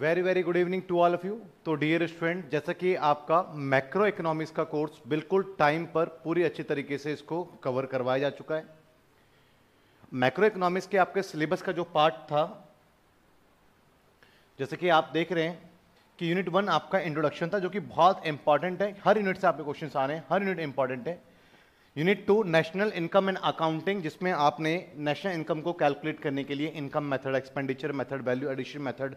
Very very good evening to all of you तो dear student जैसा कि आपका मैक्रो इकोनॉमिक्स का कोर्स बिल्कुल टाइम पर पूरी अच्छी तरीके से इसको कवर करवाया जा चुका है मैक्रो इकोनॉमिक्स के आपके सिलेबस का जो पार्ट था जैसे कि आप देख रहे हैं कि यूनिट वन आपका इंट्रोडक्शन था जो कि बहुत इंपॉर्टेंट है हर यूनिट से आपके क्वेश्चन आ रहे हैं हर यूनिट इंपॉर्टेंट है unit two national income and accounting जिसमें आपने नेशनल इनकम को कैलकुलेट करने के लिए income method expenditure method value addition method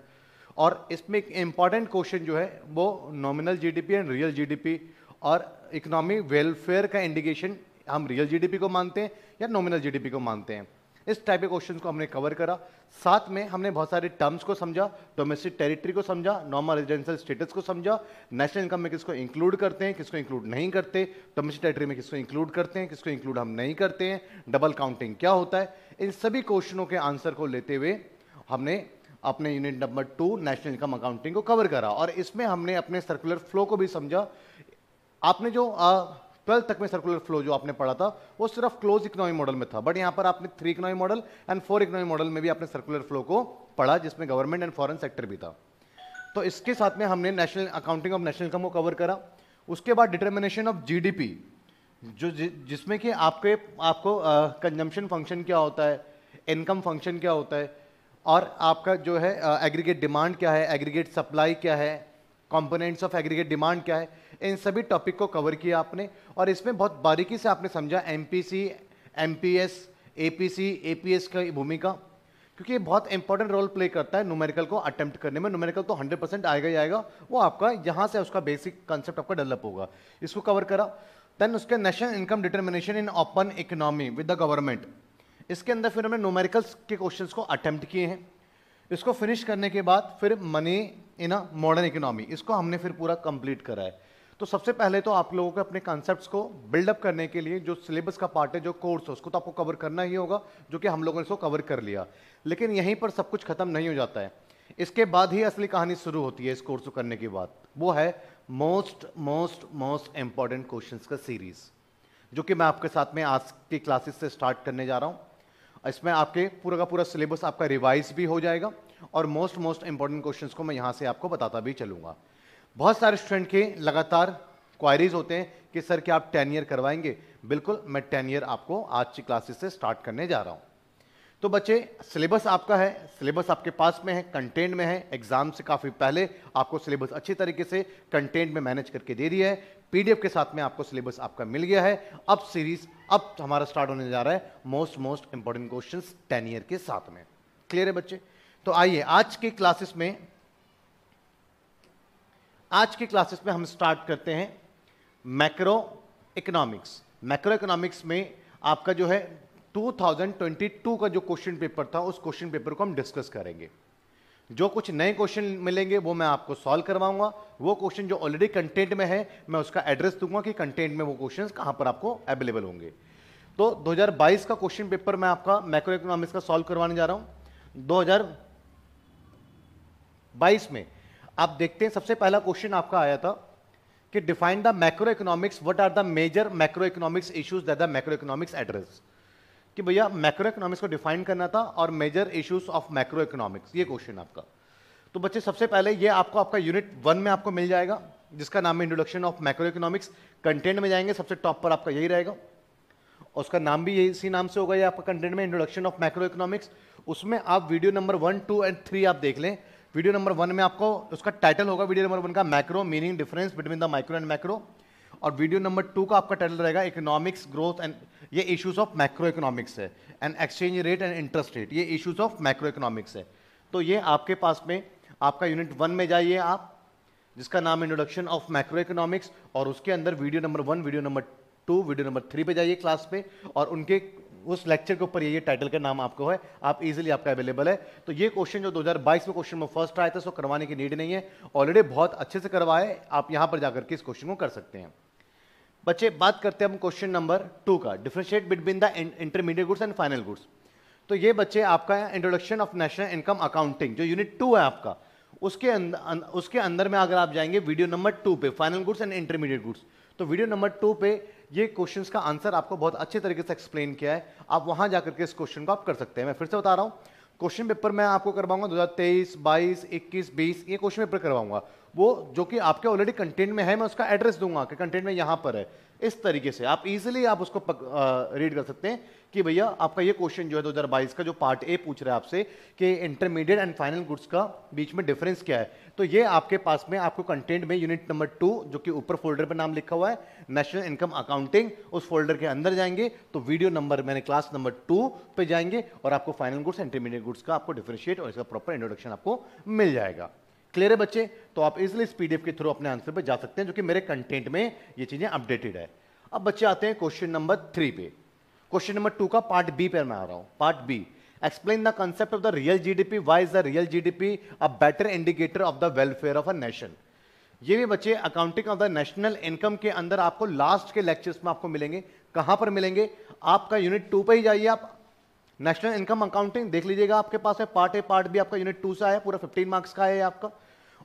और इसमें एक इम्पॉर्टेंट क्वेश्चन जो है वो nominal GDP and real GDP और इकोनॉमिक वेलफेयर का इंडिकेशन हम रियल जीडीपी को मानते हैं या नॉमिनल जीडीपी को मानते हैं इस टाइप के क्वेश्चन को हमने कवर करा साथ में हमने बहुत सारे टर्म्स को समझा डोमेस्टिक टेरिटरी को समझा नॉर्मल रेजिडेंशियल स्टेटस को समझा नेशनल इनकम में किसको इंक्लूड करते हैं किसको इंक्लूड नहीं करते डोमेस्टिक टेरिटरी में किसको इंक्लूड करते हैं किसको इंक्लूड हम नहीं करते हैं डबल काउंटिंग क्या होता है इन सभी क्वेश्चनों के आंसर को लेते हुए हमने अपने unit number two national income accounting को कवर करा और इसमें हमने अपने सर्कुलर फ्लो को भी समझा आपने जो ट्वेल्थ तक में सर्कुलर फ्लो जो आपने पढ़ा था वो सिर्फ क्लोज इकोनॉमी मॉडल में था बट यहाँ पर आपने three economy model and four economy model में भी आपने सर्कुलर फ्लो को पढ़ा जिसमें गवर्नमेंट एंड फॉरन सेक्टर भी था तो इसके साथ में हमने national accounting of national income को कवर करा उसके बाद डिटर्मिनेशन ऑफ जी जो जिसमें कि आपके आपको कंजम्पशन फंक्शन क्या होता है इनकम फंक्शन क्या होता है और आपका जो है एग्रीगेट डिमांड क्या है एग्रीगेट सप्लाई क्या है कंपोनेंट्स ऑफ एग्रीगेट डिमांड क्या है इन सभी टॉपिक को कवर किया आपने और इसमें बहुत बारीकी से आपने समझा M P C M P S A P S की भूमिका क्योंकि ये बहुत इंपॉर्टेंट रोल प्ले करता है न्यूमेरिकल को अटेम्प्ट करने में न्यूमेरिकल तो 100 परसेंट आएगा ही आएगा वो आपका यहाँ से उसका बेसिक कॉन्सेप्ट आपका डेवलप होगा इसको कवर करा देन उसके national income determination in open economy with the government इसके अंदर फिर हमने नोमेरिकल्स के क्वेश्चंस को अटैम्प्ट किए हैं इसको फिनिश करने के बाद फिर money in a modern economy इसको हमने फिर पूरा कंप्लीट करा है तो सबसे पहले तो आप लोगों के अपने कॉन्सेप्ट्स को बिल्डअप करने के लिए जो सिलेबस का पार्ट है जो कोर्स है उसको तो आपको कवर करना ही होगा जो कि हम लोगों ने इसको कवर कर लिया लेकिन यहीं पर सब कुछ खत्म नहीं हो जाता है इसके बाद ही असली कहानी शुरू होती है इस कोर्स को करने के बाद वो है most most most important question का सीरीज़ जो कि मैं आपके साथ में आज की क्लासेस से स्टार्ट करने जा रहा हूँ इसमें आपके पूरा का पूरा सिलेबस आपका रिवाइज भी हो जाएगा और मोस्ट मोस्ट इंपॉर्टेंट क्वेश्चंस को मैं यहाँ से आपको बताता भी चलूँगा बहुत सारे स्टूडेंट के लगातार क्वायरीज होते हैं कि सर क्या आप टेन ईयर करवाएंगे बिल्कुल मैं टेन ईयर आपको आज की क्लासेस से स्टार्ट करने जा रहा हूँ तो बच्चे सिलेबस आपका है सिलेबस आपके पास में है कंटेंट में है एग्जाम से काफ़ी पहले आपको सिलेबस अच्छे तरीके से कंटेंट में मैनेज करके दे दिया है पीडीएफ के साथ में आपको सिलेबस आपका मिल गया है अब सीरीज अब हमारा स्टार्ट होने जा रहा है most most important question ten year के साथ में क्लियर है बच्चे तो आइए आज के क्लासेस में आज के क्लासेस में हम स्टार्ट करते हैं मैक्रो इकोनॉमिक्स मैक्रो इकोनॉमिक्स में आपका जो है 2022 का जो क्वेश्चन पेपर था उस क्वेश्चन पेपर को हम डिस्कस करेंगे जो कुछ नए क्वेश्चन मिलेंगे वो मैं आपको सॉल्व करवाऊंगा वो क्वेश्चन जो ऑलरेडी कंटेंट में है मैं उसका एड्रेस दूंगा कि कंटेंट में वो क्वेश्चन कहाँ पर आपको अवेलेबल होंगे तो 2022 का क्वेश्चन पेपर मैं आपका मैक्रो इकोनॉमिक्स का सॉल्व करवाने जा रहा हूँ दो में आप देखते हैं सबसे पहला क्वेश्चन आपका आया था कि define the macro economics what are the major macro economics issues that the macro economics address कि भैया मैक्रो इकोनॉमिक्स को डिफाइन करना था और major issues of macro economics ये क्वेश्चन आपका तो बच्चे सबसे पहले ये आपको आपका यूनिट वन में आपको मिल जाएगा जिसका नाम है introduction of macro economics content में जाएंगे सबसे टॉप पर आपका यही रहेगा उसका नाम भी यही इसी नाम से होगा ये आपका कंटेंट में इंट्रोडक्शन ऑफ मैक्रो इकोनॉमिक्स उसमें आप video number one two and three आप देख लें वीडियो नंबर वन में आपको उसका टाइटल होगा वीडियो नंबर वन का macro meaning difference between the micro and macro और वीडियो नंबर टू का आपका टाइटल रहेगा इकोनॉमिक्स ग्रोथ एंड ये इश्यूज ऑफ मैक्रो इकोनॉमिक्स है and exchange rate and interest rate ये इश्यूज ऑफ मैक्रो इकोनॉमिक्स है तो ये आपके पास में आपका यूनिट वन में जाइए आप जिसका नाम इंट्रोडक्शन ऑफ मैक्रो इकोनॉमिक्स और उसके अंदर video number one video number two video number three पे जाइए क्लास पे और उनके उस लेक्चर के ऊपर ये टाइटल का नाम आपको है आप इजीली आपका अवेलेबल है तो ये क्वेश्चन जो 2022 में क्वेश्चन में फर्स्ट आया था उसको करवाने की नीड नहीं है ऑलरेडी बहुत अच्छे से करवाए आप यहाँ पर जाकर के इस क्वेश्चन को कर सकते हैं बच्चे बात करते हैं हम क्वेश्चन नंबर टू का differentiate between the intermediate goods and final goods तो ये बच्चे आपका introduction of national income accounting जो यूनिट टू है आपका उसके अंदर अं, उसके अंदर में अगर आप जाएंगे वीडियो नंबर टू पे final goods and intermediate goods तो वीडियो नंबर टू पे ये क्वेश्चन का आंसर आपको बहुत अच्छे तरीके से एक्सप्लेन किया है आप वहां जाकर के इस क्वेश्चन को आप कर सकते हैं मैं फिर से बता रहा हूँ क्वेश्चन पेपर मैं आपको करवाऊंगा दो हजार तेईस बाईस इक्कीस बीस ये क्वेश्चन पेपर करवाऊंगा वो जो कि आपके ऑलरेडी कंटेंट में है मैं उसका एड्रेस दूंगा कि कंटेंट में यहाँ पर है इस तरीके से आप इजीली आप उसको रीड कर सकते हैं कि भैया आपका ये क्वेश्चन जो है दो का जो पार्ट ए पूछ रहा है आपसे कि इंटरमीडिएट एंड फाइनल गुड्स का बीच में डिफरेंस क्या है तो ये आपके पास में आपको कंटेंट में यूनिट नंबर टू जो कि ऊपर फोल्डर पर नाम लिखा हुआ है नेशनल इनकम अकाउंटिंग उस फोल्डर के अंदर जाएंगे तो वीडियो नंबर मैंने क्लास नंबर टू पे जाएंगे और आपको फाइनल गुड्स इंटरमीडिएट गुड्स का आपको डिफ्रेंशिएट और इसका प्रॉपर इंट्रोडक्शन आपको मिल जाएगा क्लियर है बच्चे तो आप इजिली इस पीडीएफ के थ्रू अपने आंसर पर जा सकते हैं जो कि मेरे कंटेंट में ये चीजें अपडेटेड है अब बच्चे आते हैं क्वेश्चन नंबर थ्री पे क्वेश्चन नंबर टू का पार्ट बी पर मैं आ रहा हूं part B explain the concept of the real GDP why is the real GDP a better indicator of the welfare of a nation ये भी बच्चे accounting of the national income के अंदर आपको लास्ट के लेक्चर्स में आपको मिलेंगे कहां पर मिलेंगे आपका यूनिट टू पे ही जाइए आप नेशनल इनकम अकाउंटिंग देख लीजिएगा आपके पास है पार्ट ए पार्ट भी आपका यूनिट टू से आया पूरा फिफ्टीन मार्क्स का है आपका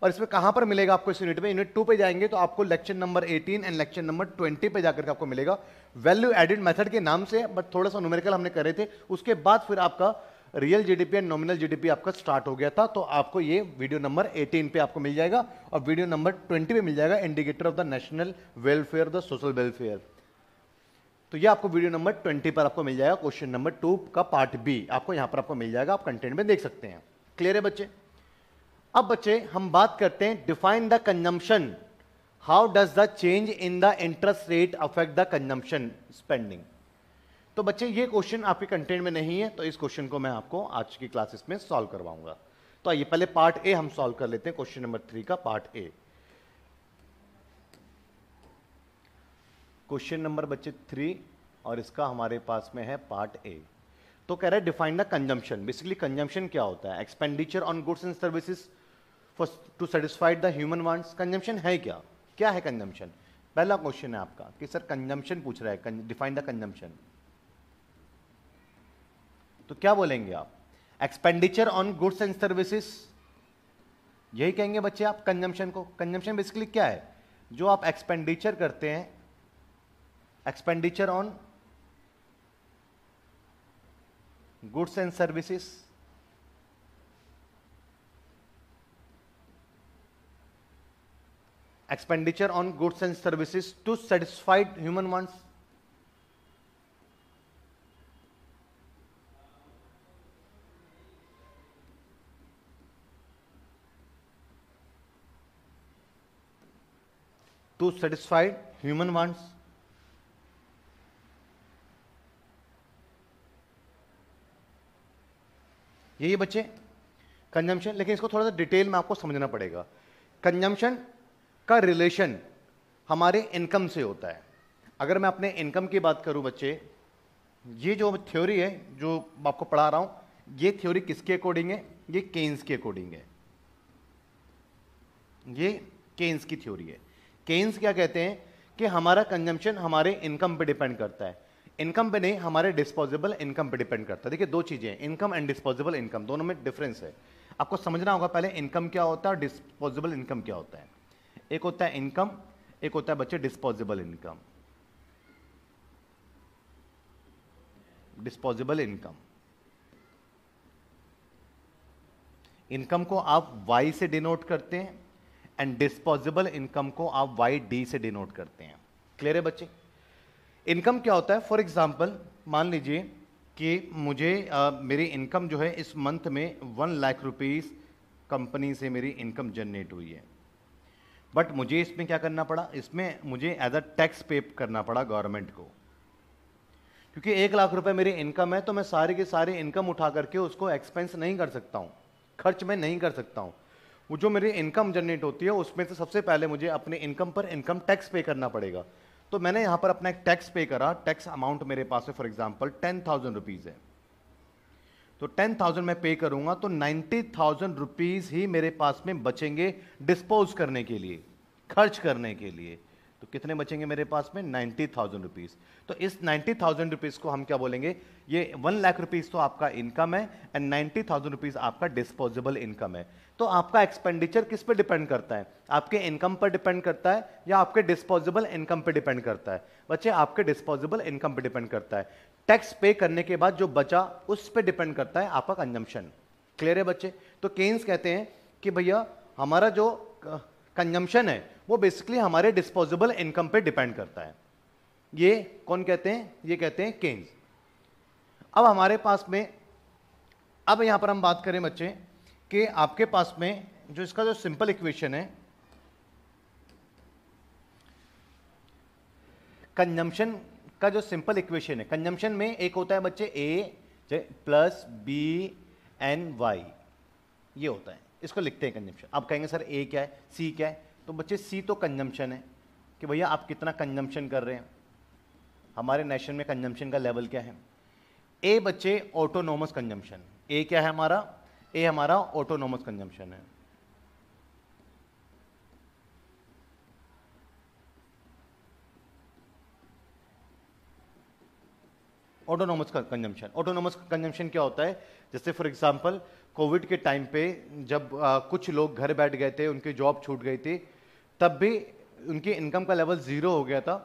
और इसमें कहाँ पर मिलेगा आपको इस यूनिट में यूनिट टू पे जाएंगे तो आपको lecture number eighteen and lecture number twenty पे जाकर के आपको मिलेगा वैल्यू एडिड मेथड के नाम से बट थोड़ा सा न्यूमेरिकल हमने करे थे उसके बाद फिर आपका real GDP and nominal GDP आपका स्टार्ट हो गया था तो आपको ये वीडियो नंबर 18 पे आपको मिल जाएगा और वीडियो नंबर 20 पे मिल जाएगा indicator of the national welfare the social welfare तो ये आपको वीडियो नंबर ट्वेंटी पर आपको मिल जाएगा क्वेश्चन नंबर टू का पार्ट बी आपको यहां पर आपको मिल जाएगा आप कंटेंट में देख सकते हैं क्लियर है बच्चे अब बच्चे हम बात करते हैं define the consumption how does the change in the interest rate affect the consumption spending तो बच्चे ये क्वेश्चन आपके कंटेंट में नहीं है तो इस क्वेश्चन को मैं आपको आज की क्लासेस में सॉल्व करवाऊंगा तो आइए पहले पार्ट ए हम सॉल्व कर लेते हैं क्वेश्चन नंबर थ्री का पार्ट ए क्वेश्चन नंबर बच्चे थ्री और इसका हमारे पास में है पार्ट ए तो कह रहे हैं define the consumption basically consumption क्या होता है expenditure on goods and services for to satisfied the human wants consumption है क्या क्या है कंजम्पशन पहला क्वेश्चन है आपका कि सर कंजम्पशन पूछ रहा है डिफाइन द कंजम्पशन तो क्या बोलेंगे आप expenditure on goods and services यही कहेंगे बच्चे आप कंजम्पशन को कंजम्पशन बेसिकली क्या है जो आप एक्सपेंडिचर करते हैं expenditure on goods and services, expenditure on goods and services to satisfy human wants. To satisfy human wants. यही बच्चे कंजम्पशन लेकिन इसको थोड़ा सा डिटेल में आपको समझना पड़ेगा कंजम्पशन का रिलेशन हमारे इनकम से होता है अगर मैं अपने इनकम की बात करूं बच्चे ये जो थ्योरी है जो आपको पढ़ा रहा हूं ये थ्योरी किसके अकॉर्डिंग है ये केन्स के अकॉर्डिंग है ये केन्स की थ्योरी है केन्स क्या कहते हैं कि हमारा कंजम्पशन हमारे इनकम पे डिपेंड करता है इनकम पे नहीं हमारे डिस्पोजेबल इनकम पे डिपेंड करता है देखिए दो चीज़ें इनकम एंड डिस्पोजेबल इनकम दोनों में डिफरेंस है आपको समझना होगा पहले इनकम क्या होता है डिस्पोजेबल इनकम क्या होता है एक होता है इनकम एक होता है बच्चे disposable income disposable income income को आप वाई से डिनोट करते हैं एंड डिस्पोजेबल इनकम को आप वाई डी से डिनोट करते हैं क्लियर है बच्चे इनकम क्या होता है फॉर एग्जाम्पल मान लीजिए कि मुझे आ, मेरी इनकम जो है इस मंथ में वन लाख रुपीज़ कंपनी से मेरी इनकम जनरेट हुई है बट मुझे इसमें क्या करना पड़ा इसमें मुझे एज अ टैक्स पे करना पड़ा गवर्नमेंट को क्योंकि एक लाख रुपए मेरी इनकम है तो मैं सारे के सारे इनकम उठा करके उसको एक्सपेंस नहीं कर सकता हूँ खर्च में नहीं कर सकता हूँ वो जो मेरी इनकम जनरेट होती है उसमें से सबसे पहले मुझे अपने इनकम पर इनकम टैक्स पे करना पड़ेगा तो मैंने यहां पर अपना एक टैक्स पे करा टैक्स अमाउंट मेरे पास है for example ten thousand rupees है तो टेन थाउजेंड मैं पे करूंगा तो नाइन्टी थाउजेंड रुपीज़ ही मेरे पास में बचेंगे डिस्पोज करने के लिए खर्च करने के लिए तो कितने बचेंगे मेरे पास में नाइन्टी थाउजेंड रुपीज़ तो इस नाइन्टी थाउजेंड रुपीज़ को हम क्या बोलेंगे ये वन लाख रुपीज़ तो आपका इनकम है एंड नाइन्टी थाउजेंड रुपीज़ आपका डिस्पोजेबल इनकम है तो आपका एक्सपेंडिचर किस पे डिपेंड करता है आपके इनकम पर डिपेंड करता है या आपके डिस्पोजेबल इनकम पे डिपेंड करता है बच्चे आपके डिस्पोजेबल इनकम पे डिपेंड करता है टैक्स पे करने के बाद जो बचा उस पर डिपेंड करता है आपका कंजम्पशन क्लियर है बच्चे तो केन्स कहते हैं कि भैया हमारा जो कंजम्पशन है वो बेसिकली हमारे डिस्पोजेबल इनकम पे डिपेंड करता है ये कौन कहते हैं ये कहते हैं केन्स अब हमारे पास में अब यहां पर हम बात करें बच्चे कि आपके पास में जो इसका जो सिंपल इक्वेशन है कंजम्पशन का जो सिंपल इक्वेशन है कंजम्पशन में एक होता है बच्चे A plus B N Y ये होता है इसको लिखते हैं कंजम्पशन आप कहेंगे सर ए क्या है सी क्या है तो बच्चे सी तो कंजम्पशन है कि भैया आप कितना कंजम्पशन कर रहे हैं हमारे नेशन में कंजम्पशन का लेवल क्या है ए बच्चे ऑटोनोमस कंजम्पशन ए क्या है हमारा ये हमारा ऑटोनोमस कंजम्पशन है ऑटोनोमस कंजम्पशन ऑटोनोमस कंजम्पशन क्या होता है जैसे फॉर एग्जांपल कोविड के टाइम पे जब आ, कुछ लोग घर बैठ गए थे उनकी जॉब छूट गई थी तब भी उनकी इनकम का लेवल ज़ीरो हो गया था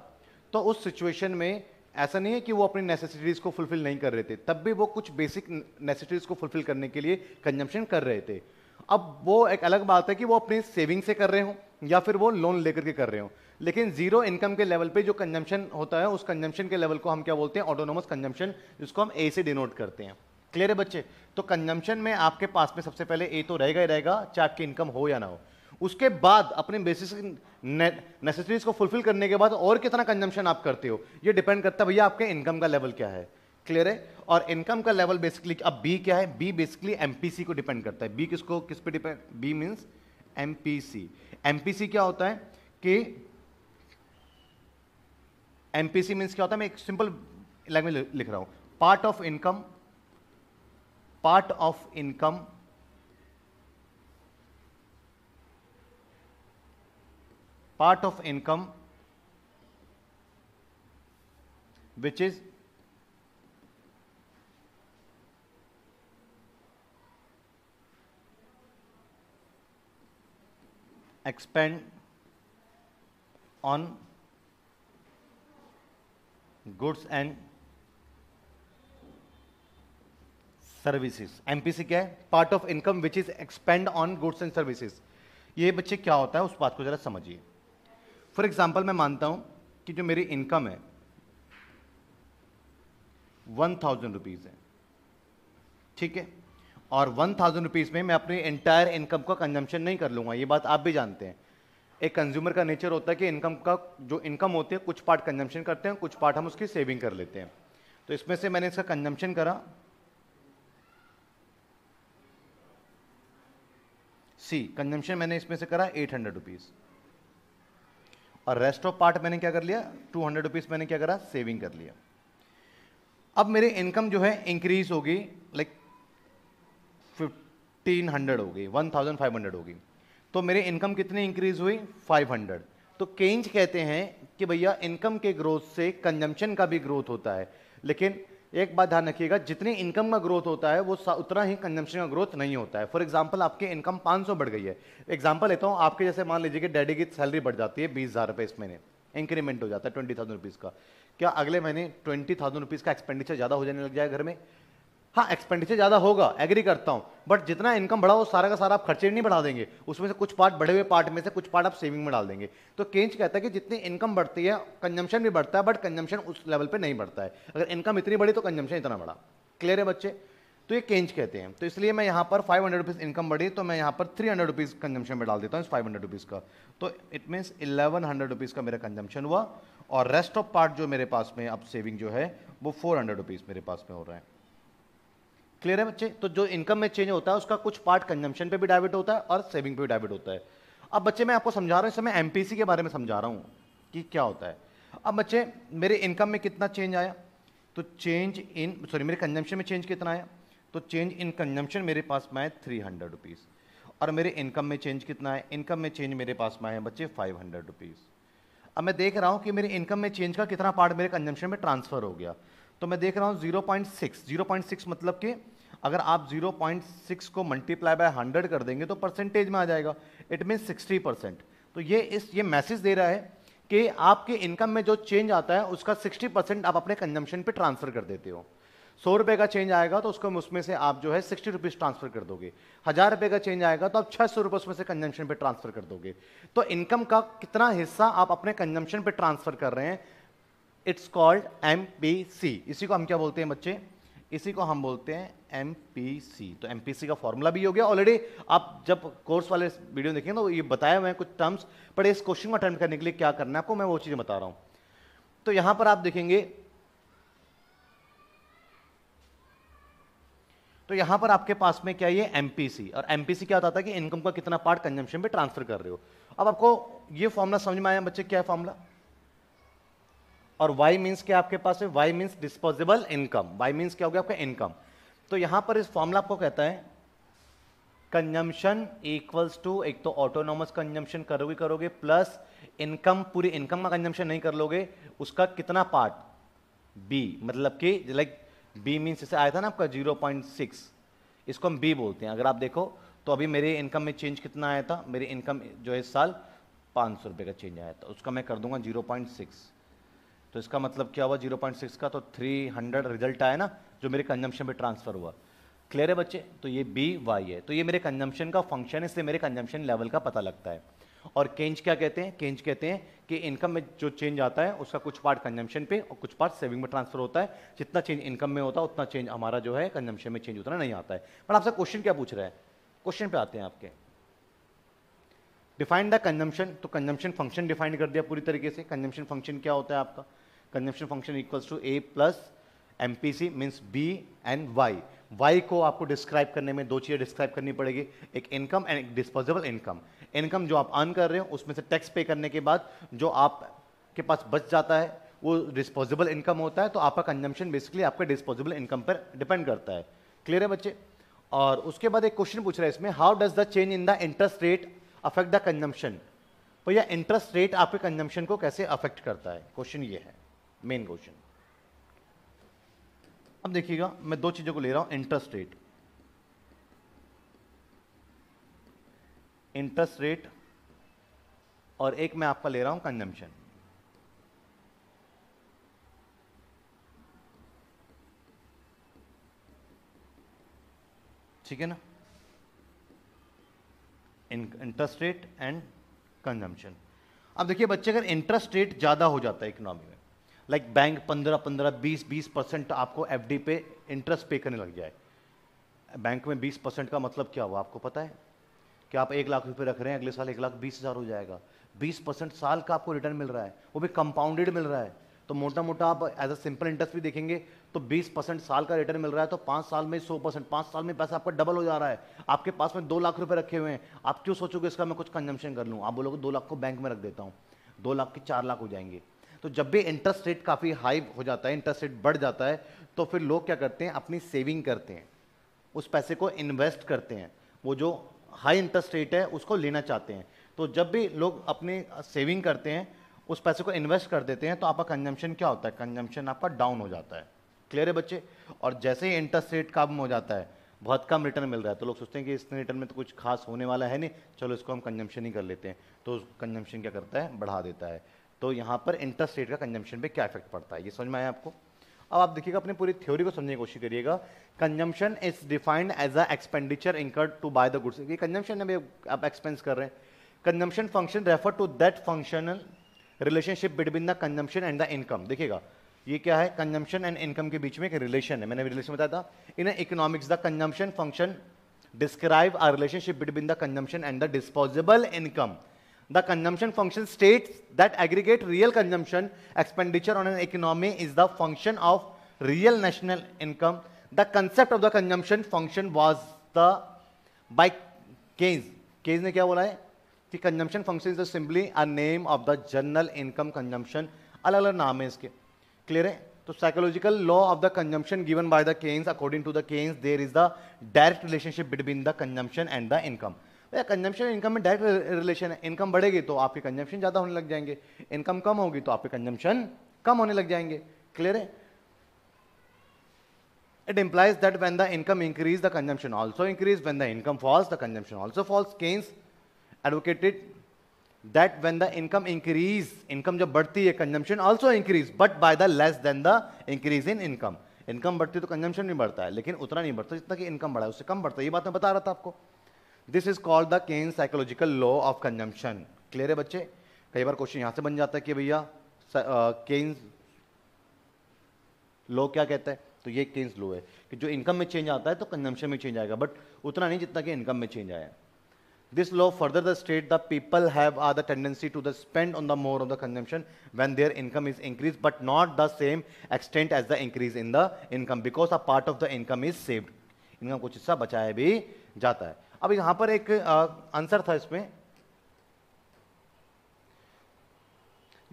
तो उस सिचुएशन में ऐसा नहीं है कि वो अपनी नेसेसिटीज़ को फुलफ़िल नहीं कर रहे थे तब भी वो कुछ बेसिक नेसेसिटीज़ को फुलफ़िल करने के लिए कंजम्पशन कर रहे थे अब वो एक अलग बात है कि वो अपनी सेविंग से कर रहे हों या फिर वो लोन लेकर के कर रहे हों लेकिन जीरो इनकम के लेवल पे जो कंजम्पशन होता है उस कंजम्पशन के लेवल को हम क्या बोलते हैं ऑटोनोमस कंजम्पशन जिसको हम ए से डिनोट करते हैं क्लियर है बच्चे तो कंजम्पशन में आपके पास में सबसे पहले ए तो रहेगा ही रहेगा चाहे आपकी इनकम हो या ना हो उसके बाद अपने बेसिक नेसेसरीज को फुलफिल करने के बाद और कितना कंजम्पशन आप करते हो ये डिपेंड करता है भैया आपके इनकम का लेवल क्या है क्लियर है और इनकम का लेवल बेसिकली अब बी क्या है बी बेसिकली एमपीसी को डिपेंड करता है बी किसको किस पे depend B means MPC MPC क्या होता है कि एमपीसी मीन्स क्या होता है मैं एक सिंपल लैंग्वेज लिख रहा हूं part of income part of income part of income which is expend on goods and services MPC क्या है part of income which is expend on goods and services ये बच्चे क्या होता है उस बात को जरा समझिए फॉर एग्जाम्पल मैं मानता हूं कि जो मेरी इनकम है वन थाउजेंड रुपीज है ठीक है और वन थाउजेंड रुपीज में मैं अपनी एंटायर इनकम का कंजम्पशन नहीं कर लूंगा ये बात आप भी जानते हैं एक कंज्यूमर का नेचर होता है कि इनकम का जो इनकम होती है कुछ पार्ट कंजम्पशन करते हैं कुछ पार्ट हम उसकी सेविंग कर लेते हैं तो इसमें से मैंने इसका कंजम्पशन करा सी कंजम्पशन मैंने इसमें से करा एट हंड्रेड रुपीज़ और रेस्ट ऑफ पार्ट मैंने क्या कर लिया टू हंड्रेड रुपीज़ मैंने क्या करा सेविंग कर लिया अब मेरी इनकम जो है इंक्रीज होगी लाइक फिफ्टीन हंड्रेड होगी वन थाउजेंड फाइव हंड्रेड होगी तो मेरी इनकम कितनी इंक्रीज हुई फाइव हंड्रेड तो केंज कहते हैं कि भैया इनकम के ग्रोथ से कंजम्पशन का भी ग्रोथ होता है लेकिन एक बात ध्यान रखिएगा जितनी इनकम का ग्रोथ होता है वो उतना ही कंजम्पशन का ग्रोथ नहीं होता है फॉर एग्जाम्पल आपकी इनकम 500 बढ़ गई है एग्जाम्पल लेता हूँ आपके जैसे मान लीजिए कि डैडी की सैलरी बढ़ जाती है बीस हज़ार इस महीने इंक्रीमेंट हो जाता है ट्वेंटी थाउजेंड रुपीज़ का क्या अगले महीने ट्वेंटी थाउजेंड रुपीज़ का एक्सपेंडिचर ज़्यादा हो जाने लग जाए घर में हाँ एक्सपेंडिचर ज़्यादा होगा एग्री करता हूँ बट जितना इनकम बढ़ा वो सारा का सारा आप खर्चे नहीं बढ़ा देंगे उसमें से कुछ पार्ट बढ़े हुए पार्ट में से कुछ पार्ट आप सेविंग में डाल देंगे तो केंच कहता है कि जितनी इनकम बढ़ती है कंजम्पशन भी बढ़ता है बट कंजम्पशन उस लेवल पर नहीं बढ़ता है अगर इनकम इतनी बढ़ी तो कंजम्पशन इतना बढ़ा क्लियर है बच्चे तो ये केंच कहते हैं तो इसलिए मैं यहाँ पर फाइव हंड्रेड रुपीज़ इनकम बढ़ी तो मैं यहाँ पर थ्री हंड्रेड रुपीज़ कंजम्पशन में डाल देता हूँ इस फाइव हंड्रेड रुपीज़ का तो it means eleven hundred rupees का मेरा कंजम्पशन हुआ और रेस्ट ऑफ पार्ट जो मेरे पास में अब सेविंग जो है वो फोर हंड्रेड रुपीज़ मेरे पास में हो रहा है क्लियर है बच्चे तो जो इनकम में चेंज होता है उसका कुछ पार्ट कंजम्पशन पे भी डाइवर्ट होता है और सेविंग पे भी डाइवर्ट होता है अब बच्चे मैं आपको समझा रहा हूँ इस समय एमपीसी के बारे में समझा रहा हूँ कि क्या होता है अब बच्चे मेरे इनकम में कितना चेंज आया तो चेंज इन सॉरी मेरे कंजम्पशन में चेंज कितना आया तो चेंज इन कंजम्पशन मेरे पास में आए थ्री हंड्रेड रुपीज़ और मेरे इनकम में चेंज कितना है इनकम में चेंज मेरे पास में आए बच्चे फाइव हंड्रेड रुपीज़ अब मैं देख रहा हूँ कि मेरे इनकम में चेंज का कितना पार्ट मेरे कंजम्पशन में ट्रांसफ़र हो गया तो मैं देख रहा हूँ 0.6 0.6 मतलब कि अगर आप 0.6 को मल्टीप्लाई बाय 100 कर देंगे तो परसेंटेज में आ जाएगा इट मीन 60 परसेंट तो ये इस ये मैसेज दे रहा है कि आपके इनकम में जो चेंज आता है उसका 60 परसेंट आप अपने कंजम्पशन पे ट्रांसफ़र कर देते हो सौ रुपये का चेंज आएगा तो उसको उसमें से आप जो है सिक्सटी रुपीज़ ट्रांसफ़र कर दोगे हज़ार रुपये का चेंज आएगा तो आप छः सौ रुपये उसमें से कंजम्पशन पे ट्रांसफ़र कर दोगे तो इनकम का कितना हिस्सा आप अपने कंजम्पशन पे ट्रांसफ़र कर रहे हैं इट्स कॉल्ड एम इसी को हम क्या बोलते हैं बच्चे इसी को हम बोलते हैं एम तो एम का फॉर्मूला भी हो गया ऑलरेडी आप जब कोर्स वाले वीडियो देखें तो ये बताया हुए हैं कुछ टर्म्स पर इस क्वेश्चन को अटेंड करने के लिए क्या करना है आपको मैं वो चीज़ें बता रहा हूँ तो यहाँ पर आप देखेंगे तो यहाँ पर आपके पास में क्या ये एम और एम क्या होता था कि इनकम का कितना पार्ट कंजम्पशन पे ट्रांसफर कर रहे हो अब आपको ये फॉर्मूला समझ में आया बच्चे क्या है फॉर्मूला और वाई मीन्स क्या आपके पास है Y means disposable income Y means क्या हो गया आपका इनकम तो यहां पर इस फॉर्मूला आपको कहता है कंजम्पशन इक्वल्स टू एक तो ऑटोनोमस कंजम्पशन करोगे करोगे प्लस इनकम पूरी इनकम का कंजम्पशन नहीं कर लोगे उसका कितना पार्ट बी मतलब कि लाइक बी मीन्स जैसे आया था ना आपका जीरो पॉइंट सिक्स इसको हम बी बोलते हैं अगर आप देखो तो अभी मेरे इनकम में चेंज कितना आया था मेरी इनकम जो है इस साल पाँच सौ रुपये का चेंज आया था उसका मैं कर दूंगा जीरो पॉइंट सिक्स तो इसका मतलब क्या हुआ 0.6 का तो 300 रिजल्ट आया ना जो मेरे कंजम्पशन पे ट्रांसफ़र हुआ क्लियर है बच्चे तो ये बी वाई है तो ये मेरे कंजम्पशन का फंक्शन है इससे मेरे कंजम्पशन लेवल का पता लगता है और केंज क्या कहते हैं केंज कहते हैं कि इनकम में जो चेंज आता है उसका कुछ पार्ट कंजम्पशन पे और कुछ पार्ट सेविंग में ट्रांसफर होता है जितना चेंज इनकम में होता है उतना चेंज हमारा जो है कंजम्पशन में चेंज उतना नहीं आता है पर आपसे क्वेश्चन क्या पूछ रहा है क्वेश्चन पे आते हैं आपके डिफाइन द कंजम्पशन तो कंजम्पशन फंक्शन डिफाइन कर दिया पूरी तरीके से कंजम्पशन फंक्शन क्या होता है आपका consumption function equals to A plus M P C means B and Y Y को आपको डिस्क्राइब करने में दो चीज़ें डिस्क्राइब करनी पड़ेगी एक इनकम एंड एक डिस्पोजेबल इनकम इनकम जो आप अर्न कर रहे हो उसमें से टैक्स पे करने के बाद जो आप के पास बच जाता है वो डिस्पोजेबल इनकम होता है तो आपका कंजम्पशन बेसिकली आपके डिस्पोजेबल इनकम पर डिपेंड करता है क्लियर है बच्चे और उसके बाद एक क्वेश्चन पूछ रहा है इसमें how does the change in the interest rate affect the consumption भैया इंटरेस्ट रेट आपके कंजम्पशन को कैसे अफेक्ट करता है क्वेश्चन ये है मेन क्वेश्चन अब देखिएगा मैं दो चीजों को ले रहा हूं इंटरेस्ट रेट इंटरेस्ट रेट और एक मैं आपका ले रहा हूं कंजम्पशन ठीक है ना इंटरेस्ट रेट एंड कंजम्पशन अब देखिए बच्चे अगर इंटरेस्ट रेट ज़्यादा हो जाता है इकोनॉमी में लाइक बैंक पंद्रह पंद्रह बीस बीस परसेंट आपको एफ पे इंटरेस्ट पे करने लग जाए बैंक में बीस परसेंट का मतलब क्या हुआ आपको पता है कि आप एक लाख रुपये रख रहे हैं अगले साल एक लाख बीस हज़ार हो जाएगा बीस परसेंट साल का आपको रिटर्न मिल रहा है वो भी कंपाउंडेड मिल रहा है तो मोटा मोटा आप एज अ सिंपल इंटरेस्ट भी देखेंगे तो बीस परसेंट साल का रिटर्न मिल रहा है तो पाँच साल में सौ परसेंट पाँच साल में पैसा आपका डबल हो जा रहा है आपके पास में दो लाख रुपये रखे हुए हैं आप क्यों सोचोगे इसका मैं कुछ कंजम्पशन कर लूँ आप बोलोगे दो लाख को बैंक में रख देता हूँ दो लाख के चार लाख हो जाएंगे तो जब भी इंटरेस्ट रेट काफ़ी हाई हो जाता है इंटरेस्ट रेट बढ़ जाता है तो फिर लोग क्या करते हैं अपनी सेविंग करते हैं उस पैसे को इन्वेस्ट करते हैं वो जो हाई इंटरेस्ट रेट है उसको लेना चाहते हैं तो जब भी लोग अपने सेविंग करते हैं उस पैसे को इन्वेस्ट कर देते हैं तो आपका कंजम्पशन क्या होता है कंजम्पशन आपका डाउन हो जाता है क्लियर है बच्चे और जैसे ही इंटरेस्ट रेट कम हो जाता है बहुत कम रिटर्न मिल रहा है तो लोग सोचते हैं कि इस रिटर्न में तो कुछ खास होने वाला है नहीं चलो इसको हम कंजम्पशन ही कर लेते हैं तो कंजम्पशन क्या करता है बढ़ा देता है तो यहाँ पर इंटरेस्ट रेट का कंजम्पशन पे क्या इफेक्ट पड़ता है ये समझ में आया आपको अब आप देखिएगा अपने पूरी थ्योरी को समझने की कोशिश करिएगा consumption is defined as a expenditure incurred to buy the goods ये कंजम्पशन में आप एक्सपेंस कर रहे हैं consumption function refer to that functional relationship between the consumption and the income देखिएगा ये क्या है कंजम्पशन एंड इनकम के बीच में एक रिलेशन है मैंने रिलेशन बताया था in economics the consumption function describe a relationship between the consumption and the disposable income the consumption function states that aggregate real consumption expenditure on an economy is the function of real national income. The concept of the consumption function was the by Keynes. Keynes ने क्या बोला है कि consumption function is simply a name of the general income consumption. अलग अलग नाम है इसके क्लियर है तो psychological law of the consumption given by the Keynes according to the Keynes there is the direct relationship between the consumption and the income भैया consumption income में direct relation है इनकम बढ़ेगी तो आपके कंजम्पशन ज़्यादा होने लग जाएंगे इनकम कम होगी तो आपके कंजम्पशन कम होने लग जाएंगे क्लियर है it implies that when the income increase the consumption also increase when the income falls the consumption also falls Keynes advocated that when the income increase income जब बढ़ती है consumption also increase but by the less than the increase in income income बढ़ती है तो consumption भी बढ़ता है लेकिन उतना नहीं बढ़ता जितना कि इनकम बढ़ा है उससे कम बढ़ता है ये बात मैं बता रहा था आपको this is called the Keynes psychological law of consumption clear है बच्चे कई बार क्वेश्चन यहां से बन जाता है कि भैया केन्स लो क्या कहता है तो ये केन्स लो है कि जो इनकम में चेंज आता है तो कंजम्पशन में चेंज आएगा बट उतना नहीं जितना कि इनकम में चेंज आया this law further the state the people have are the tendency to the spend on the more of the consumption when their income is increase but not the same extent as the increase in the income because a part of the income is saved income कुछ हिस्सा बचाया भी जाता है अब यहां पर एक आंसर था इसमें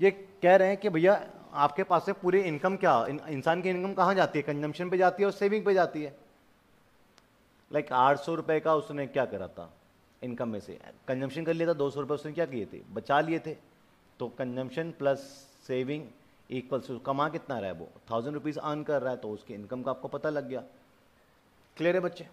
ये कह रहे हैं कि भैया आपके पास से पूरी इनकम क्या इंसान की इनकम कहाँ जाती है कंजम्पशन पे जाती है और सेविंग पे जाती है लाइक आठ सौ रुपए का उसने क्या करा था इनकम में से कंजम्पशन कर लिया था दो सौ रुपये उसने क्या किए थे बचा लिए थे तो कंजम्पशन प्लस सेविंग से कमा कितना रहा है वो थाउजेंड रुपीज़ अर्न कर रहा है तो उसकी इनकम का आपको पता लग गया क्लियर है बच्चे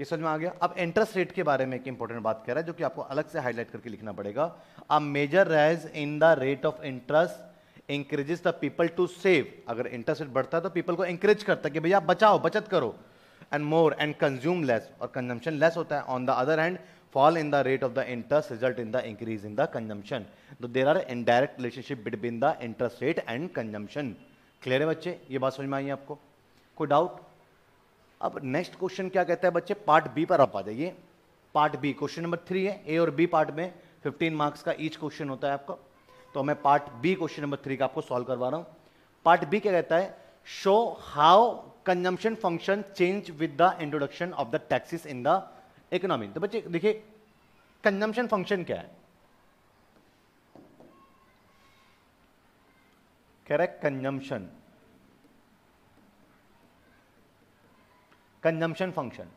ये समझ में आ गया अब इंटरेस्ट रेट के बारे में एक इंपॉर्टेंट बात कह रहा है जो कि आपको अलग से हाईलाइट करके लिखना पड़ेगा a major rise in the rate of interest encourages the people to save अगर इंटरेस्ट रेट बढ़ता है तो पीपल को इंकरेज करता है कि भैया बचाओ बचत करो and more and consume less और कंजम्पशन लेस होता है on the other hand fall in the rate of the interest result in the increase in the consumption तो are in direct relationship between the interest rate and consumption clear है बच्चे ये बात समझ में आई आपको कोई डाउट अब नेक्स्ट क्वेश्चन क्या कहता है बच्चे पार्ट बी पर आप आ जाइए part B question number three है ए और बी पार्ट में फिफ्टीन मार्क्स का ईच क्वेश्चन होता है आपका तो मैं part B question number three का आपको सॉल्व करवा रहा हूँ पार्ट बी क्या कहता है show how consumption function change with the introduction of the taxes in the economy तो बच्चे देखिए कंजम्पशन फंक्शन क्या है कह रहा है consumption consumption function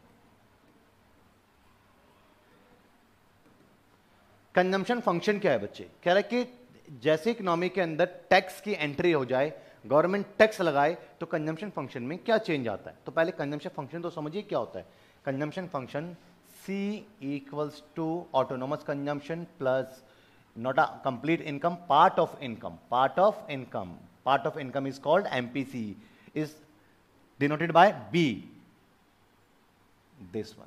consumption function क्या है बच्चे कह रहा है कि जैसे इकोनॉमी के अंदर टैक्स की एंट्री हो जाए गवर्नमेंट टैक्स लगाए तो कंजम्पशन फंक्शन में क्या चेंज आता है तो पहले कंजम्पशन फंक्शन तो समझिए क्या होता है consumption function C equals to autonomous consumption plus complete income part of income part of income part of income is called M P C is denoted by B this one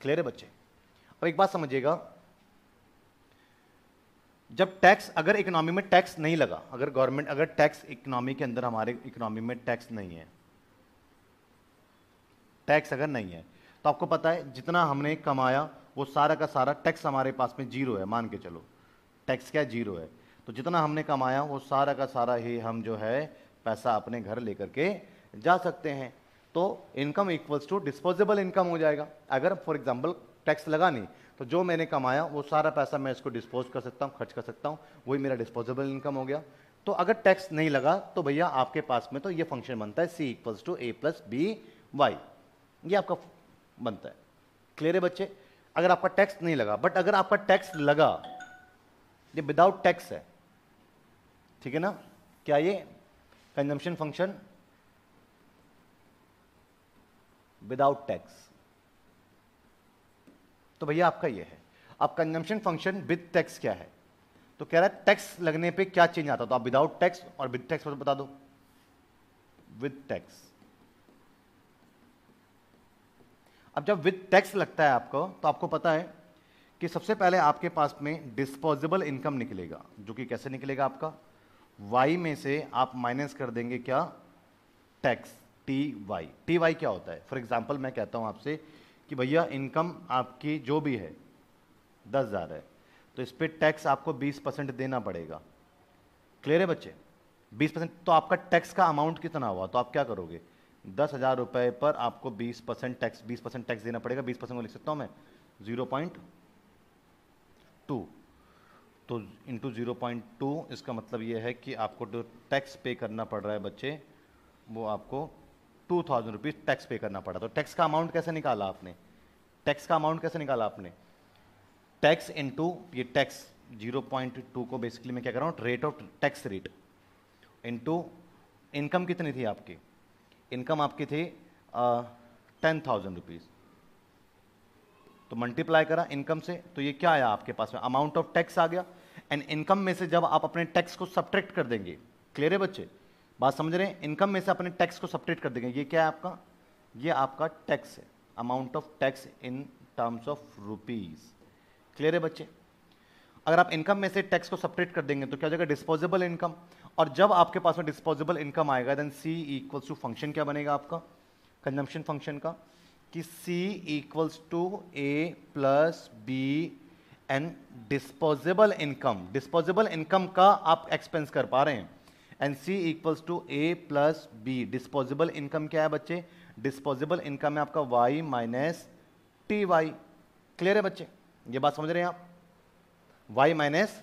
clear है बच्चे अब एक बात समझिएगा जब tax अगर economy में tax नहीं लगा अगर गवर्नमेंट अगर टैक्स इकोनॉमी के अंदर हमारे इकोनॉमी में टैक्स नहीं है टैक्स अगर नहीं है तो आपको पता है जितना हमने कमाया वो सारा का सारा टैक्स हमारे पास में जीरो है मान के चलो टैक्स क्या जीरो है तो जितना हमने कमाया वो सारा का सारा ही हम जो है पैसा अपने घर लेकर के जा सकते हैं तो income equals to disposable income हो जाएगा अगर फॉर एग्जाम्पल टैक्स लगा नहीं तो जो मैंने कमाया वो सारा पैसा मैं इसको डिस्पोज कर सकता हूँ खर्च कर सकता हूँ वही मेरा डिस्पोजेबल इनकम हो गया तो अगर टैक्स नहीं लगा तो भैया आपके पास में तो ये फंक्शन बनता है C equals to A plus B Y ये आपका बनता है क्लियर है बच्चे अगर आपका टैक्स नहीं लगा बट अगर आपका टैक्स लगा ये विदाउट टैक्स है ठीक है ना क्या ये कंजम्पशन फंक्शन विदाउट टैक्स तो भैया आपका ये है अब कंजम्पशन फंक्शन विद टैक्स क्या है तो कह रहा है टैक्स लगने पे क्या चेंज आता तो आप विदाउट टैक्स और विद टैक्स बता दो विद टैक्स अब जब विद टैक्स लगता है आपको तो आपको पता है कि सबसे पहले आपके पास में डिस्पोजेबल इनकम निकलेगा जो कि कैसे निकलेगा आपका वाई में से आप माइनस कर देंगे क्या tax T Y T Y क्या होता है फॉर एग्जाम्पल मैं कहता हूँ आपसे कि भैया इनकम आपकी जो भी है दस हज़ार है तो इस पर टैक्स आपको बीस परसेंट देना पड़ेगा क्लियर है बच्चे बीस परसेंट तो आपका टैक्स का अमाउंट कितना हुआ तो आप क्या करोगे दस हज़ार रुपये पर आपको बीस परसेंट टैक्स बीस परसेंट टैक्स देना पड़ेगा बीस परसेंट को लिख सकता हूँ मैं ज़ीरो पॉइंट टू तो इंटू ज़ीरो पॉइंट टू इसका मतलब ये है कि आपको जो टैक्स पे करना पड़ रहा है बच्चे वो आपको टू थाउजेंड रुपीज़ टैक्स पे करना पड़ा तो टैक्स का अमाउंट कैसे निकाला आपने टैक्स का अमाउंट कैसे निकाला आपने टैक्स इनटू ये टैक्स जीरो पॉइंट टू को बेसिकली मैं क्या कर रहा हूँ rate of tax rate into income कितनी थी आपकी इनकम आपकी थी टेन थाउजेंड रुपीज़ तो मल्टीप्लाई करा इनकम से तो ये क्या आया आपके पास में अमाउंट ऑफ टैक्स आ गया एंड इनकम में से जब आप अपने टैक्स को सब्ट्रैक्ट कर देंगे क्लियर है बच्चे बात समझ रहे हैं इनकम में से अपने टैक्स को सपरेट कर देंगे ये क्या है आपका ये आपका टैक्स है amount of tax in terms of rupees clear है बच्चे अगर आप इनकम में से टैक्स को सपरेट कर देंगे तो क्या हो जाएगा डिस्पोजेबल इनकम और जब आपके पास में डिस्पोजेबल इनकम आएगा then C equals to function क्या बनेगा आपका कंजम्पशन फंक्शन का कि C equals to A plus b and disposable income disposable income का आप एक्सपेंस कर पा रहे हैं and C equals to A plus b disposable income क्या है बच्चे डिस्पोजेबल इनकम है आपका Y minus T Y clear है बच्चे ये बात समझ रहे हैं आप Y minus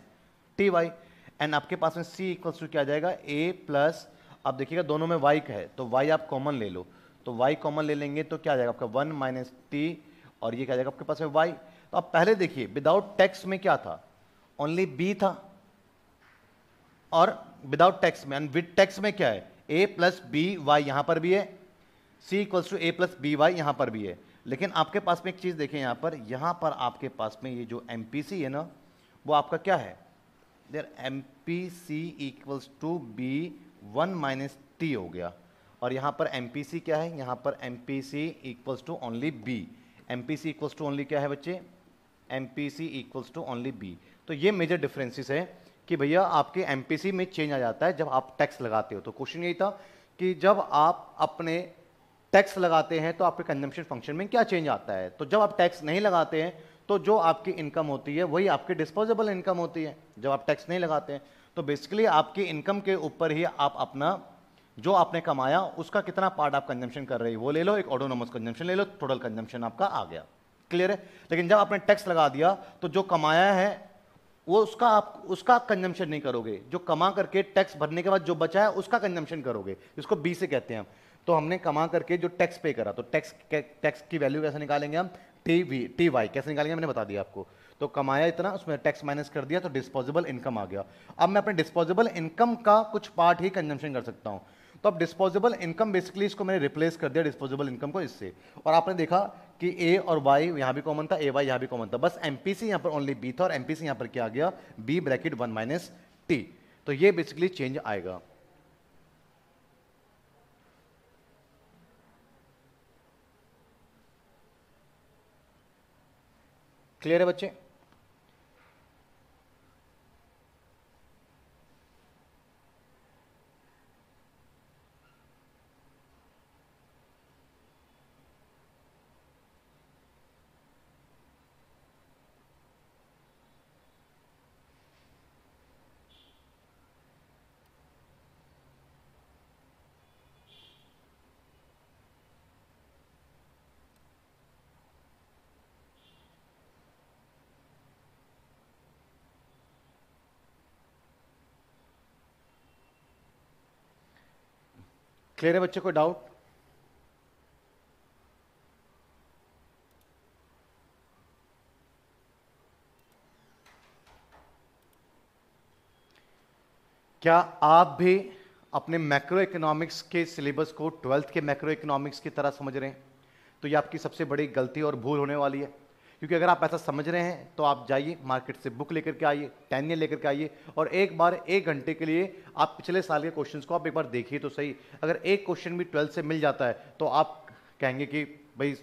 T Y and आपके पास में सी इक्वल्स टू क्या आ जाएगा ए प्लस आप देखिएगा दोनों में वाई का है तो वाई आप कॉमन ले लो तो वाई कॉमन ले लेंगे तो क्या आ जाएगा आपका वन माइनस टी और ये क्या जाएगा आपके पास में वाई तो आप पहले देखिए विदाउट टैक्स में क्या था ओनली बी था और विदाउट टैक्स में एंड विद टैक्स में क्या है ए प्लस बी वाई यहाँ पर भी है C equals to A plus B Y यहाँ पर भी है लेकिन आपके पास में एक चीज़ देखें यहाँ पर यहाँ पर आपके पास में ये जो एम है ना वो आपका क्या है there M P C equals to b one minus T हो गया और यहाँ पर एम पी सी क्या है यहाँ पर M P C equals to only b M P C equals to only क्या है बच्चे M P C equals to only b तो ये मेजर डिफरेंसेस है कि भैया आपके एमपीसी में चेंज आ जाता है जब आप टैक्स लगाते हो तो क्वेश्चन यही था कि जब आप अपने टैक्स लगाते हैं तो आपके कंजम्पशन फंक्शन में क्या चेंज आता है तो जब आप टैक्स नहीं लगाते हैं तो जो आपकी इनकम होती है वही आपकी डिस्पोजेबल इनकम होती है जब आप टैक्स नहीं लगाते हैं तो बेसिकली आपकी इनकम के ऊपर ही आप अपना जो आपने कमाया उसका कितना पार्ट आप कंजम्पशन कर रही है वो ले लो एक ऑटोनोमस कंजम्पशन ले लो टोटल कंजम्पशन आपका आ गया क्लियर है लेकिन जब आपने टैक्स लगा दिया तो जो कमाया है वो उसका आप उसका आप कंजम्पशन नहीं करोगे जो कमा करके टैक्स भरने के बाद जो बचा है उसका कंजम्पशन करोगे इसको बी से कहते हैं हम तो हमने कमा करके जो टैक्स पे करा तो टैक्स टैक्स की वैल्यू कैसे निकालेंगे हम टी वी टी वाई कैसे निकालेंगे मैंने बता दिया आपको तो कमाया इतना उसमें टैक्स माइनस कर दिया तो डिस्पोजेबल इनकम आ गया अब मैं अपने डिस्पोजेबल इनकम का कुछ पार्ट ही कंजम्पशन कर सकता हूँ तो अब डिस्पोजेबल इनकम बेसिकली इसको मैंने रिप्लेस कर दिया डिस्पोजेबल इनकम को इससे और आपने देखा कि ए और वाई यहाँ भी कॉमन था ए वाई यहाँ भी कॉमन था बस एम पी सी यहाँ पर ओनली बी था और एम पी सी यहाँ पर क्या आ गया b bracket one minus T तो ये बेसिकली चेंज आएगा क्लियर है बच्चे क्लियर है बच्चे कोई डाउट क्या आप भी अपने मैक्रो इकोनॉमिक्स के सिलेबस को ट्वेल्थ के मैक्रो इकोनॉमिक्स की तरह समझ रहे हैं तो ये आपकी सबसे बड़ी गलती और भूल होने वाली है क्योंकि अगर आप ऐसा समझ रहे हैं तो आप जाइए मार्केट से बुक लेकर के आइए टैनियर लेकर के आइए और एक बार एक घंटे के लिए आप पिछले साल के क्वेश्चंस को आप एक बार देखिए तो सही अगर एक क्वेश्चन भी ट्वेल्थ से मिल जाता है तो आप कहेंगे कि भाई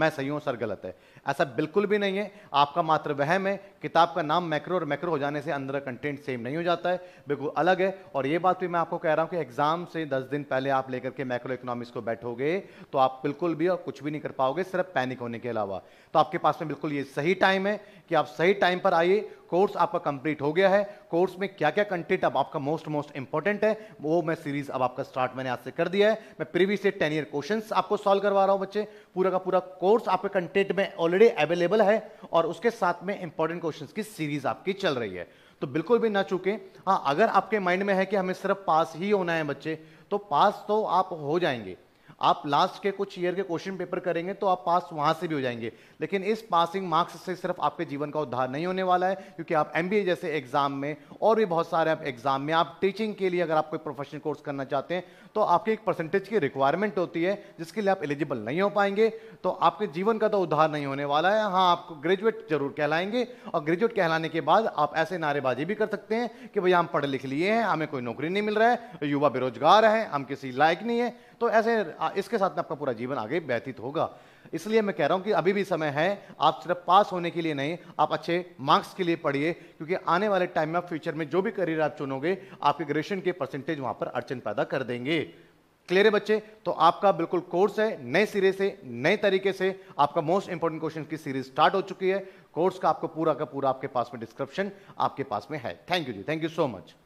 मैं सही हूँ सर गलत है ऐसा बिल्कुल भी नहीं है आपका मात्र वहम है किताब का नाम मैक्रो और मैक्रो हो जाने से अंदर कंटेंट सेम नहीं हो जाता है बिल्कुल अलग है और ये बात भी मैं आपको कह रहा हूँ कि एग्ज़ाम से दस दिन पहले आप लेकर के मैक्रो इकोनॉमिक्स को बैठोगे तो आप बिल्कुल भी और कुछ भी नहीं कर पाओगे सिर्फ पैनिक होने के अलावा तो आपके पास में बिल्कुल ये सही टाइम है कि आप सही टाइम पर आइए कोर्स आपका कंप्लीट हो गया है कोर्स में क्या क्या कंटेंट अब आपका मोस्ट मोस्ट इंपॉर्टेंट है वो मैं सीरीज अब आपका स्टार्ट मैंने आज से कर दिया है मैं प्रीवियस टेन ईयर क्वेश्चन आपको सॉल्व करवा रहा हूँ बच्चे पूरा का पूरा कोर्स आपके कंटेंट में ऑलरेडी अवेलेबल है और उसके साथ में इंपॉर्टेंट क्वेश्चन की सीरीज आपकी चल रही है तो बिल्कुल भी ना चुके हाँ अगर आपके माइंड में है कि हमें सिर्फ पास ही होना है बच्चे तो पास तो आप हो जाएंगे आप लास्ट के कुछ ईयर के क्वेश्चन पेपर करेंगे तो आप पास वहाँ से भी हो जाएंगे लेकिन इस पासिंग मार्क्स से सिर्फ आपके जीवन का उद्धार नहीं होने वाला है क्योंकि आप एम जैसे एग्जाम में और भी बहुत सारे आप एग्जाम में आप टीचिंग के लिए अगर आप कोई प्रोफेशनल कोर्स करना चाहते हैं तो आपकी एक परसेंटेज की रिक्वायरमेंट होती है जिसके लिए आप एलिजिबल नहीं हो पाएंगे तो आपके जीवन का तो उद्धार नहीं होने वाला है हाँ आपको ग्रेजुएट जरूर कहलाएंगे और ग्रेजुएट कहलाने के बाद आप ऐसे नारेबाजी भी कर सकते हैं कि भैया हम पढ़े लिख लिए हैं हमें कोई नौकरी नहीं मिल रहा है युवा बेरोजगार है हम किसी लायक नहीं है तो ऐसे इसके साथ में आपका पूरा जीवन आगे व्यतीत होगा इसलिए मैं कह रहा हूं कि अभी भी समय है आप सिर्फ पास होने के लिए नहीं आप अच्छे मार्क्स के लिए पढ़िए क्योंकि आने वाले टाइम में फ्यूचर में जो भी करियर आप चुनोगे आपके ग्रेजुएशन के परसेंटेज वहां पर अड़चन पैदा कर देंगे क्लियर है बच्चे तो आपका बिल्कुल कोर्स है नए सिरे से नए तरीके से आपका मोस्ट इंपॉर्टेंट क्वेश्चन की सीरीज स्टार्ट हो चुकी है कोर्स का आपको पूरा का पूरा आपके पास में डिस्क्रिप्शन आपके पास में है थैंक यू जी थैंक यू सो मच